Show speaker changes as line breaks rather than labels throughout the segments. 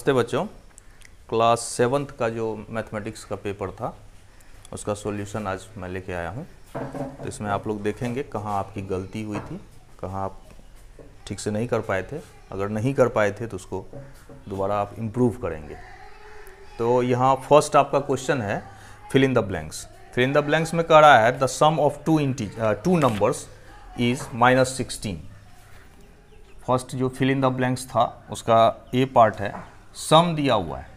नमस्ते बच्चों class seventh का जो मैथमेटिक्स का पेपर था उसका सॉल्यूशन आज मैं लेके आया हूँ तो इसमें आप लोग देखेंगे कहाँ आपकी गलती हुई थी कहाँ आप ठीक से नहीं कर पाए थे अगर नहीं कर पाए थे तो उसको दोबारा आप इम्प्रूव करेंगे तो यहाँ फर्स्ट आपका क्वेश्चन है fill in the blanks fill in the blanks में कह रहा है the sum of two integer two numbers is minus sixteen first जो फिल इन द ब्लैंक्स था उसका ए पार्ट है सम दिया हुआ है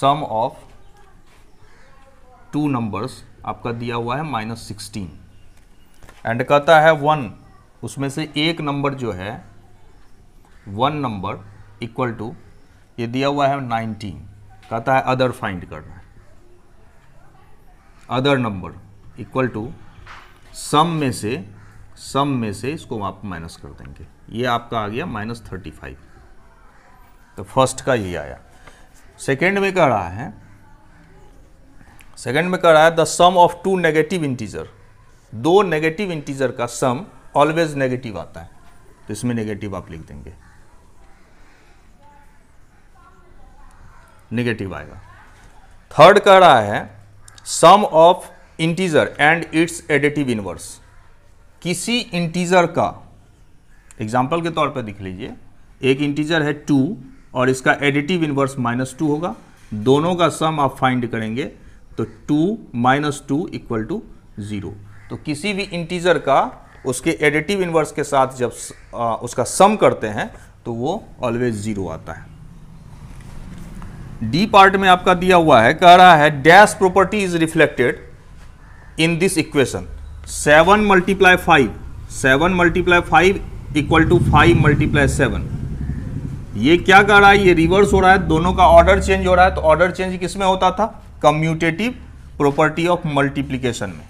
सम ऑफ टू नंबर्स आपका दिया हुआ है माइनस सिक्सटीन एंड कहता है वन उसमें से एक नंबर जो है वन नंबर इक्वल टू ये दिया हुआ है नाइनटीन कहता है अदर फाइंड करना है other number equal to sum में से सम में से इसको आप माइनस कर देंगे ये आपका आ गया माइनस थर्टी फाइव तो फर्स्ट का ये आया सेकेंड में कह रहा है सेकेंड में कह रहा है the sum of two negative integer दो नेगेटिव इंटीजर का सम ऑलवेज नेगेटिव आता है तो इसमें नेगेटिव आप लिख देंगे नेगेटिव आएगा थर्ड कह रहा है sum of integer and its additive inverse किसी इंटीजर का एग्जाम्पल के तौर पर दिख लीजिए एक इंटीजर है टू और इसका एडिटिव इन्वर्स माइनस टू होगा दोनों का सम आप फाइंड करेंगे तो two minus two equal to zero तो किसी भी इंटीजर का उसके एडिटिव इन्वर्स के साथ जब आ, उसका सम करते हैं तो वो ऑलवेज ज़ीरो आता है डी पार्ट में आपका दिया हुआ है कह रहा है dash property is reflected in this equation seven multiply five seven multiply five equal to five multiply seven ये क्या कर रहा है ये रिवर्स हो रहा है दोनों का ऑर्डर चेंज हो रहा है तो ऑर्डर चेंज किस में होता था कम्यूटेटिव प्रॉपर्टी ऑफ मल्टीप्लीकेशन में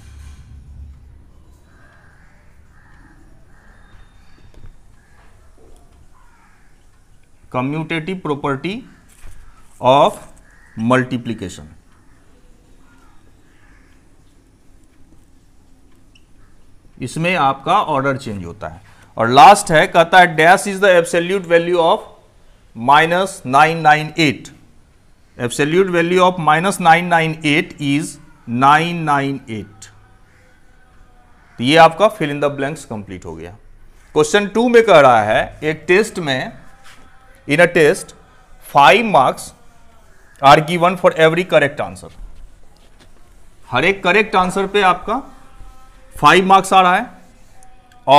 कम्यूटेटिव प्रॉपर्टी ऑफ मल्टीप्लीकेशन इसमें आपका ऑर्डर चेंज होता है और लास्ट है कहता है dash is the absolute value of minus 998. Absolute value of minus 998 is 998. तो ये आपका fill in the blanks complete हो गया क्वेश्चन टू में कह रहा है एक टेस्ट में in a test five marks are given for every correct answer हर एक करेक्ट आंसर पे आपका फाइव मार्क्स आ रहा है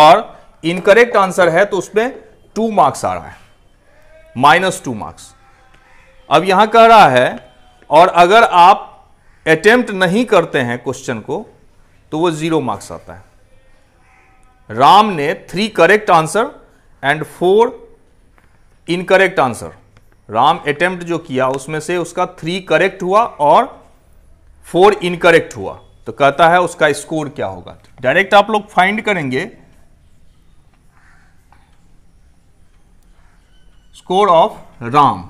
और इनकरेक्ट आंसर है तो उसमें टू मार्क्स आ रहा है माइनस टू मार्क्स अब यहां कह रहा है और अगर आप अटेम्प्ट नहीं करते हैं क्वेश्चन को तो वो जीरो मार्क्स आता है राम ने three correct answer and four incorrect answer Ram attempt जो किया उसमें से उसका थ्री करेक्ट हुआ और फोर इनकरेक्ट हुआ तो कहता है उसका स्कोर क्या होगा डायरेक्ट आप लोग फाइंड करेंगे स्कोर ऑफ राम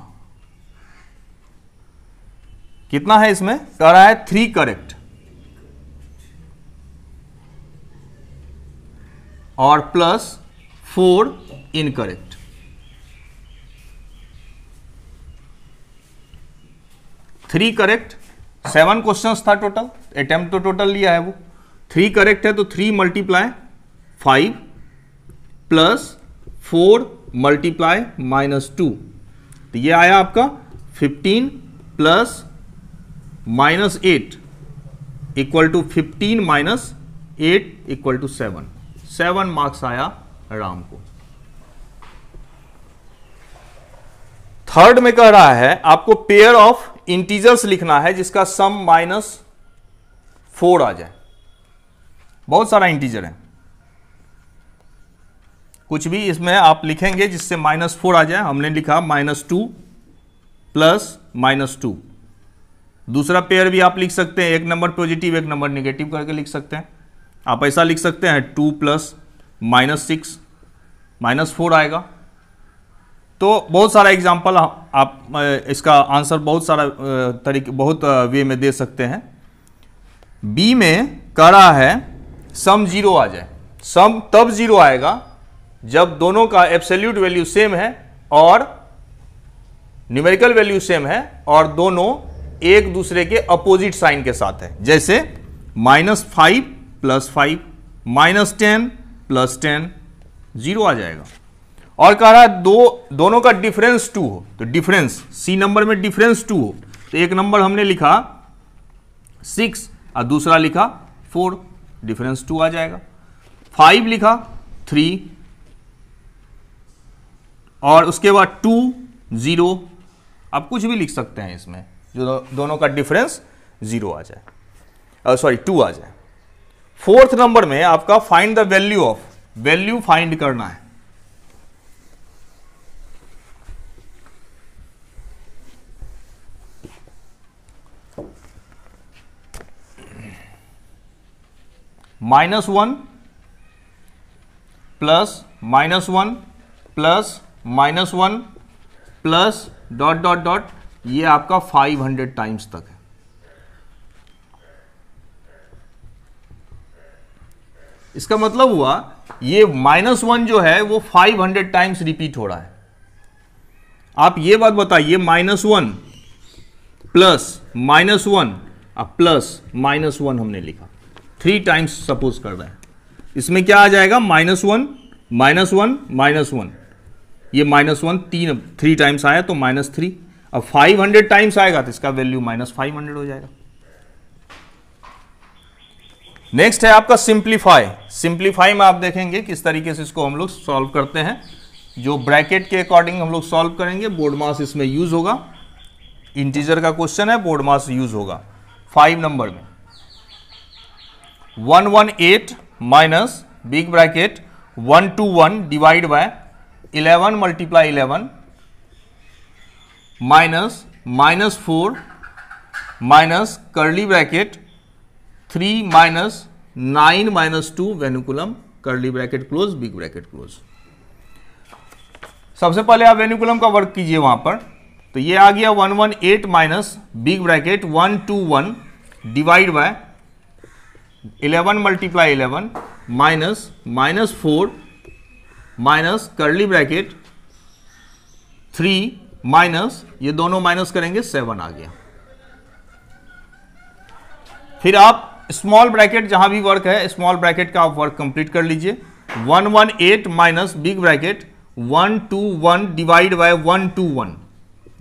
कितना है इसमें कह रहा है थ्री करेक्ट और plus four incorrect three correct seven questions था टोटल अटेम्प्ट तो टोटल लिया है वो थ्री करेक्ट है तो three multiply five plus four multiply minus two तो ये आया आपका fifteen plus minus eight equal to fifteen minus eight equal to seven seven marks आया राम को थर्ड में कह रहा है आपको पेयर ऑफ इंटीजर्स लिखना है जिसका सम माइनस फोर आ जाए बहुत सारा इंटीजर है कुछ भी इसमें आप लिखेंगे जिससे माइनस फोर आ जाए हमने लिखा minus two plus minus two दूसरा पेयर भी आप लिख सकते हैं एक नंबर पॉजिटिव एक नंबर निगेटिव करके लिख सकते हैं आप ऐसा लिख सकते हैं two plus minus six minus four आएगा तो बहुत सारा एग्जाम्पल आप इसका आंसर बहुत सारा तरीके बहुत वे में दे सकते हैं बी में करा है सम जीरो आ जाए सम तब जीरो आएगा जब दोनों का एब्सोल्यूट वैल्यू सेम है और न्यूमेरिकल वैल्यू सेम है और दोनों एक दूसरे के अपोजिट साइन के साथ है जैसे minus five plus five minus ten plus ten zero आ जाएगा और कह रहा है दो दोनों का डिफरेंस टू हो तो डिफरेंस सी नंबर में डिफरेंस टू हो तो एक नंबर हमने लिखा सिक्स और दूसरा लिखा फोर डिफरेंस टू आ जाएगा फाइव लिखा थ्री और उसके बाद टू ज़ीरो आप कुछ भी लिख सकते हैं इसमें जो दोनों का डिफरेंस ज़ीरो आ जाए सॉरी टू आ जाए फोर्थ नंबर में आपका find the value of value find करना है minus one plus minus one plus minus one plus dot dot dot ये आपका 500 टाइम्स तक है इसका मतलब हुआ ये माइनस वन जो है वो 500 टाइम्स रिपीट हो रहा है आप ये बात बताइए minus one plus minus one अब प्लस माइनस वन हमने लिखा थ्री टाइम्स सपोज कर रहे हैं इसमें क्या आ जाएगा minus one minus one minus one ये माइनस वन तीन थ्री टाइम्स आया तो माइनस थ्री अब फाइव हंड्रेड टाइम्स आएगा तो इसका वैल्यू माइनस फाइव हंड्रेड हो जाएगा नेक्स्ट है आपका सिंप्लीफाई सिंप्लीफाई में आप देखेंगे किस तरीके से इसको हम लोग सॉल्व करते हैं जो ब्रैकेट के अकॉर्डिंग हम लोग सॉल्व करेंगे बोर्ड मास इसमें यूज होगा इंटीजर का क्वेश्चन है बोर्ड मास यूज होगा फाइव नंबर में one one eight minus big bracket one two one divide by eleven multiply eleven minus minus four minus curly bracket three minus nine minus two vinculum curly bracket close big bracket close सबसे पहले आप वेनुकुलम का work कीजिए वहां पर तो ये आ गया one one eight minus big bracket one two one divide by eleven multiply eleven minus minus four minus curly bracket three minus ये दोनों माइनस करेंगे सेवन आ गया फिर आप स्मॉल ब्रैकेट जहां भी वर्क है स्मॉल ब्रैकेट का आप वर्क कंप्लीट कर लीजिए one one eight minus big bracket one two one divide by one two one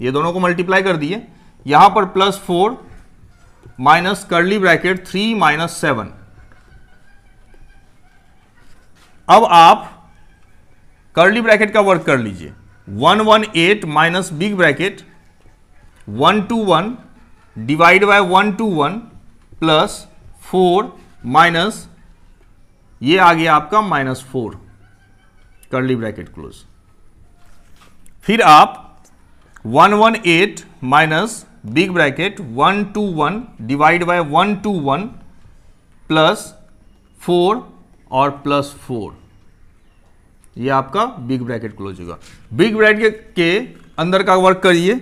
ये दोनों को मल्टीप्लाई कर दिए यहां पर plus four minus curly bracket three minus seven अब आप करली ब्रैकेट का वर्क कर लीजिए one one eight minus big bracket one two one divide by one two one plus four minus ये आ गया आपका minus four curly bracket close फिर आप one one eight minus big bracket one two one divide by one two one plus four और plus four ये आपका big bracket close होगा बिग ब्रैकेट के अंदर का वर्क करिए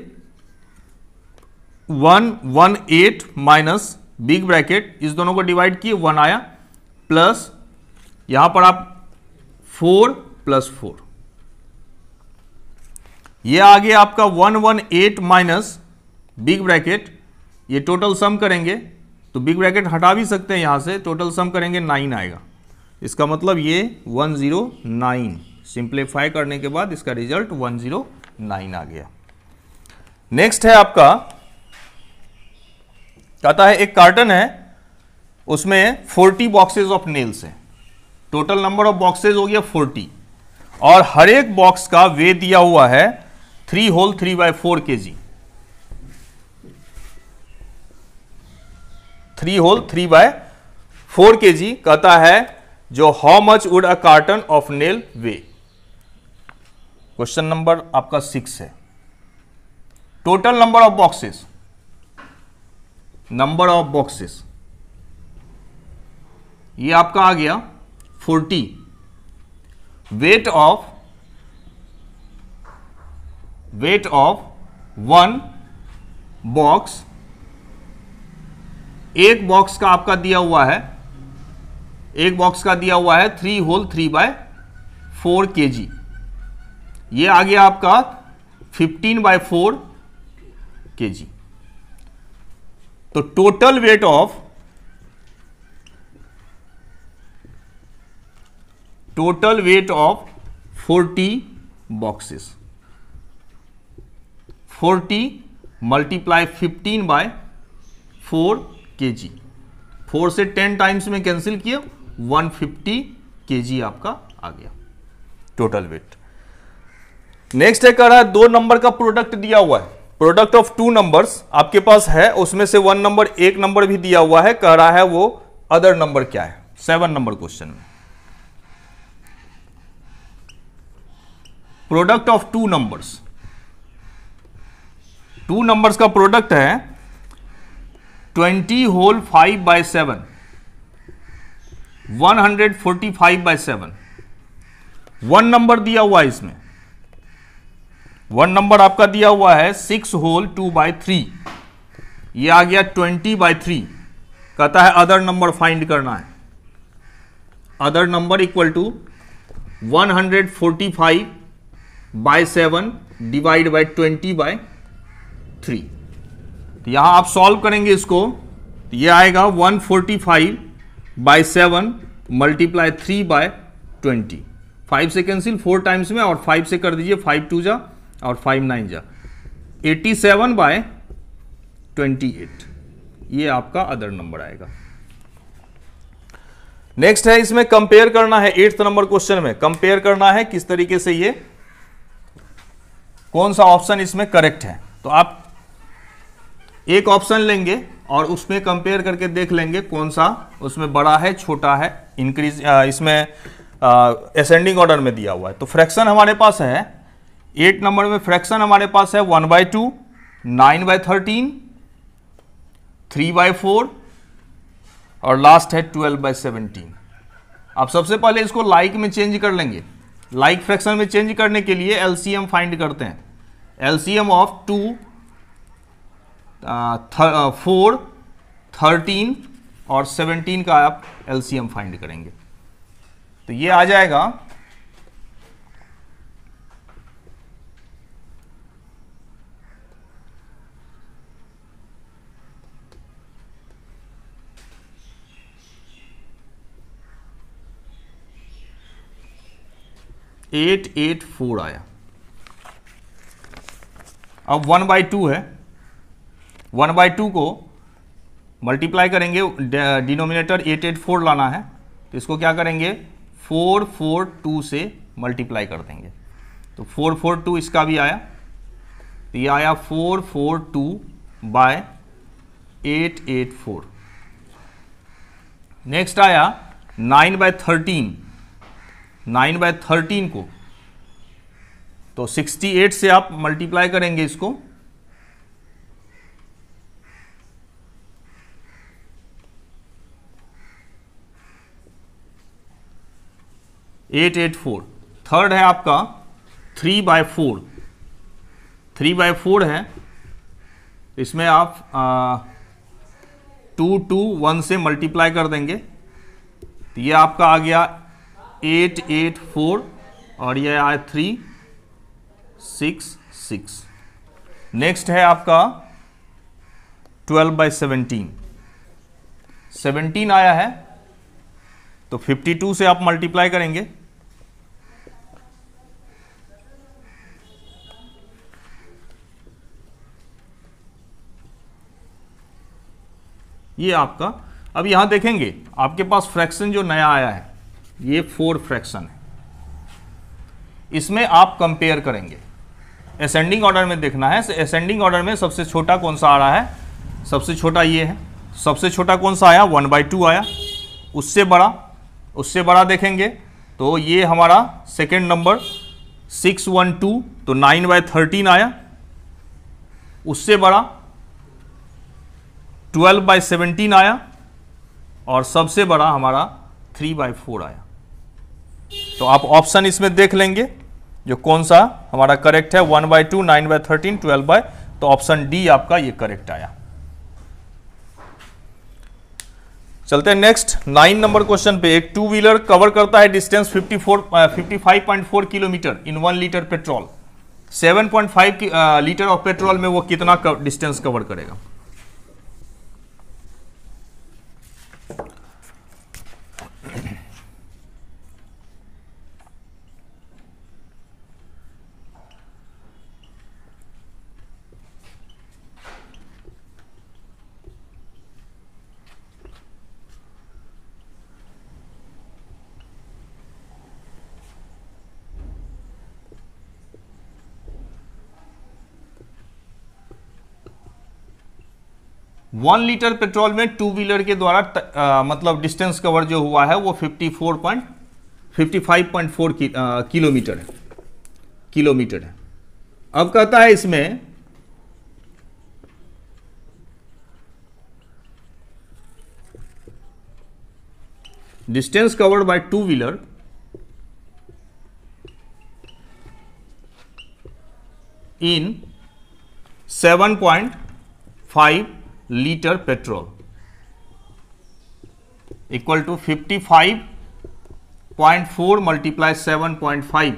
one one eight minus big bracket इस दोनों को डिवाइड किए वन आया प्लस यहां पर आप फोर प्लस फोर ये आ गया आपका one one eight minus big bracket ये टोटल सम करेंगे तो बिग ब्रैकेट हटा भी सकते हैं यहां से टोटल सम करेंगे नाइन आएगा इसका मतलब ये 109 सिंप्लीफाई करने के बाद इसका रिजल्ट 109 आ गया नेक्स्ट है आपका कहता है एक कार्टन है उसमें 40 बॉक्सेस ऑफ नेल्स है टोटल नंबर ऑफ बॉक्सेस हो गया 40 और हर एक बॉक्स का वे दिया हुआ है three whole three by four के G three whole three by four के जी कहता है जो how much would a carton of nail weigh question number आपका सिक्स है total number of boxes number of boxes ये आपका आ गया forty weight of weight of one box एक बॉक्स का आपका दिया हुआ है एक बॉक्स का दिया हुआ है three whole three by four के जी ये आ गया आपका फिफ्टीन बाय फोर के जी तो total weight of total weight of forty boxes forty multiply fifteen by four के जी फोर से टेन टाइम्स में कैंसिल किया 150 केजी आपका आ गया टोटल वेट नेक्स्ट है कह रहा है दो नंबर का प्रोडक्ट दिया हुआ है प्रोडक्ट ऑफ टू नंबर्स आपके पास है उसमें से वन नंबर एक नंबर भी दिया हुआ है कह रहा है वो अदर नंबर क्या है सेवन नंबर क्वेश्चन में product of two numbers two numbers का प्रोडक्ट है twenty whole five by seven one hundred forty five by seven one number दिया हुआ है इसमें वन नंबर आपका दिया हुआ है six whole two by three ये आ गया ट्वेंटी बाय थ्री कहता है अदर नंबर फाइंड करना है other number equal to one hundred forty five by seven divide by twenty by three तो यहां आप सॉल्व करेंगे इसको तो ये आएगा one forty five by seven multiply three by twenty five से कैंसिल फोर टाइम्स में और फाइव से कर दीजिए फाइव टू जा और फाइव नाइन जा eighty seven by twenty eight ये आपका अदर नंबर आएगा नेक्स्ट है इसमें कंपेयर करना है एट्थ नंबर क्वेश्चन में कंपेयर करना है किस तरीके से ये कौन सा ऑप्शन इसमें करेक्ट है तो आप एक ऑप्शन लेंगे और उसमें कंपेयर करके देख लेंगे कौन सा उसमें बड़ा है छोटा है इंक्रीज इसमें असेंडिंग ऑर्डर में दिया हुआ है तो फ्रैक्शन हमारे पास है एट नंबर में फ्रैक्शन हमारे पास है one by two nine by thirteen three by four और लास्ट है ट्वेल्व बाई सेवनटीन आप सबसे पहले इसको लाइक like में चेंज कर लेंगे लाइक like फ्रैक्शन में चेंज करने के लिए एलसीएम फाइंड करते हैं LCM of two four thirteen और 17 का आप एलसीएम फाइंड करेंगे तो ये आ जाएगा एट एट फोर आया अब वन बाई टू है वन बाई टू को मल्टीप्लाई करेंगे डिनोमिनेटर एट एट फोर लाना है तो इसको क्या करेंगे फोर फोर टू से मल्टीप्लाई कर देंगे तो फोर फोर टू इसका भी आया तो ये आया four four two by eight eight four next आया nine by thirteen nine by thirteen को तो सिक्सटी एट से आप मल्टीप्लाई करेंगे इसको एट एट फोर थर्ड है आपका three by four three by four है इसमें आप टू टू वन से मल्टीप्लाई कर देंगे तो ये आपका आ गया एट एट फोर और ये आया थ्री सिक्स सिक्स नेक्स्ट है आपका ट्वेल्व बाई सेवेंटीन सेवेंटीन आया है तो फिफ्टी टू से आप मल्टीप्लाई करेंगे ये आपका अब यहां देखेंगे आपके पास फ्रैक्शन जो नया आया है ये फोर फ्रैक्शन है इसमें आप कंपेयर करेंगे असेंडिंग ऑर्डर में देखना है असेंडिंग ऑर्डर में सबसे छोटा कौन सा आ रहा है सबसे छोटा ये है सबसे छोटा कौन सा आया वन बाई टू आया उससे बड़ा उससे बड़ा देखेंगे तो ये हमारा second number six one two तो नाइन बाय थर्टीन आया उससे बड़ा 12 बाई सेवनटीन आया और सबसे बड़ा हमारा थ्री बाई फोर आया तो आप ऑप्शन इसमें देख लेंगे जो कौन सा हमारा करेक्ट है one by two nine by thirteen twelve by तो ऑप्शन डी आपका ये करेक्ट आया चलते हैं नेक्स्ट नाइन नंबर क्वेश्चन पे एक टू व्हीलर कवर करता है distance 54 55.4 kilometre in one litre petrol 7.5 litre of petrol में वो कितना डिस्टेंस कवर करेगा वन लीटर पेट्रोल में टू व्हीलर के द्वारा मतलब डिस्टेंस कवर जो हुआ है वो 54.55.4 फोर किलोमीटर है किलोमीटर है अब कहता है इसमें distance covered by two wheeler in 7.5 litre petrol equal to 55.4 multiply 7.5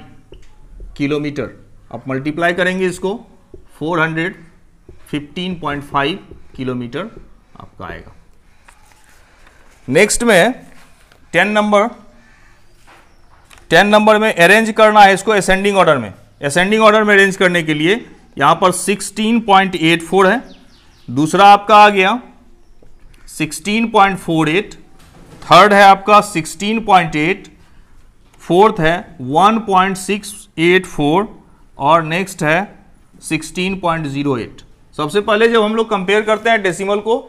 kilometre अब मल्टीप्लाई करेंगे इसको 415.5 किलोमीटर आपका आएगा नेक्स्ट में टेन नंबर टेन नंबर में अरेंज करना है इसको असेंडिंग ऑर्डर में असेंडिंग ऑर्डर में अरेंज करने के लिए यहां पर 16.84 है दूसरा आपका आ गया 16.48 थर्ड है आपका 16.8 फोर्थ है 1.684 और नेक्स्ट है 16.08 सबसे पहले जब हम लोग कंपेयर करते हैं डेसिमल को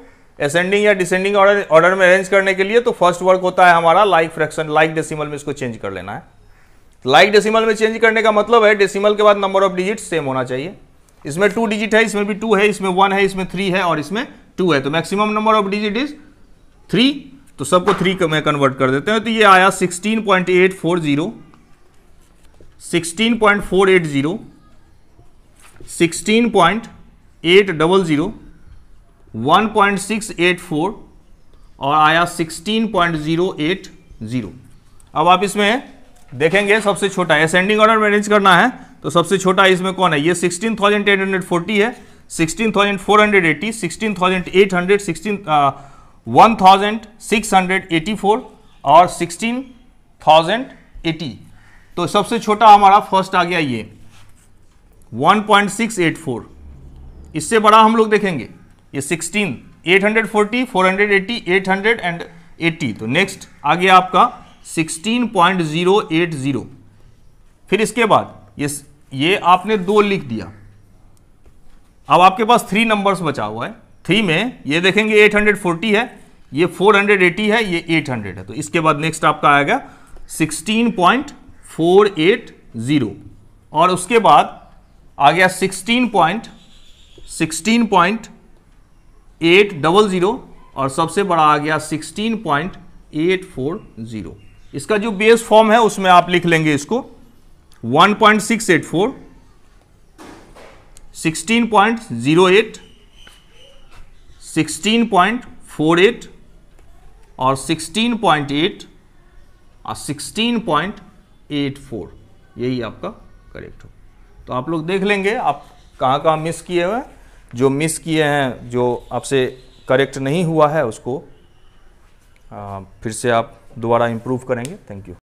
असेंडिंग या डिसेंडिंग ऑर्डर ऑर्डर में अरेंज करने के लिए तो फर्स्ट वर्क होता है हमारा लाइक फ्रैक्शन लाइक डेसिमल में इसको चेंज कर लेना है लाइक like डेसिमल में चेंज करने का मतलब है डेसिमल के बाद नंबर ऑफ डिजिट सेम होना चाहिए इसमें टू डिजिट है इसमें भी टू है इसमें वन है इसमें थ्री है और इसमें टू है तो maximum number of digit is three तो सबको थ्री में कन्वर्ट कर देते हैं तो ये आया sixteen point eight four zero sixteen point four eight zero sixteen point eight double zero one point six eight four और आया sixteen point zero eight zero अब आप इसमें देखेंगे सबसे छोटा असेंडिंग ऑर्डर में अरेंज करना है तो सबसे छोटा इसमें कौन है ये sixteen thousand eight hundred forty है sixteen thousand four hundred eighty sixteen thousand eight hundred sixteen one thousand six hundred eighty four और सिक्सटीन थाउजेंड एटी तो सबसे छोटा हमारा फर्स्ट आ गया ये one point six eight four इससे बड़ा हम लोग देखेंगे ये sixteen eight hundred forty four hundred eighty eight hundred and eighty तो नेक्स्ट आ गया आपका sixteen point zero eight zero फिर इसके बाद ये ये आपने दो लिख दिया अब आपके पास थ्री नंबर्स बचा हुआ है थ्री में ये देखेंगे 840 है ये 480 है ये 800 है तो इसके बाद नेक्स्ट आपका आएगा 16.480 और उसके बाद आ गया 16. जीरो और सबसे बड़ा आ गया 16.840 इसका जो बेस फॉर्म है उसमें आप लिख लेंगे इसको 16.48 और 16.8 और 16.84 यही आपका करेक्ट हो तो आप लोग देख लेंगे आप कहाँ कहाँ मिस किए हुए जो मिस किए हैं जो आपसे करेक्ट नहीं हुआ है उसको आ, फिर से आप दोबारा इम्प्रूव करेंगे थैंक यू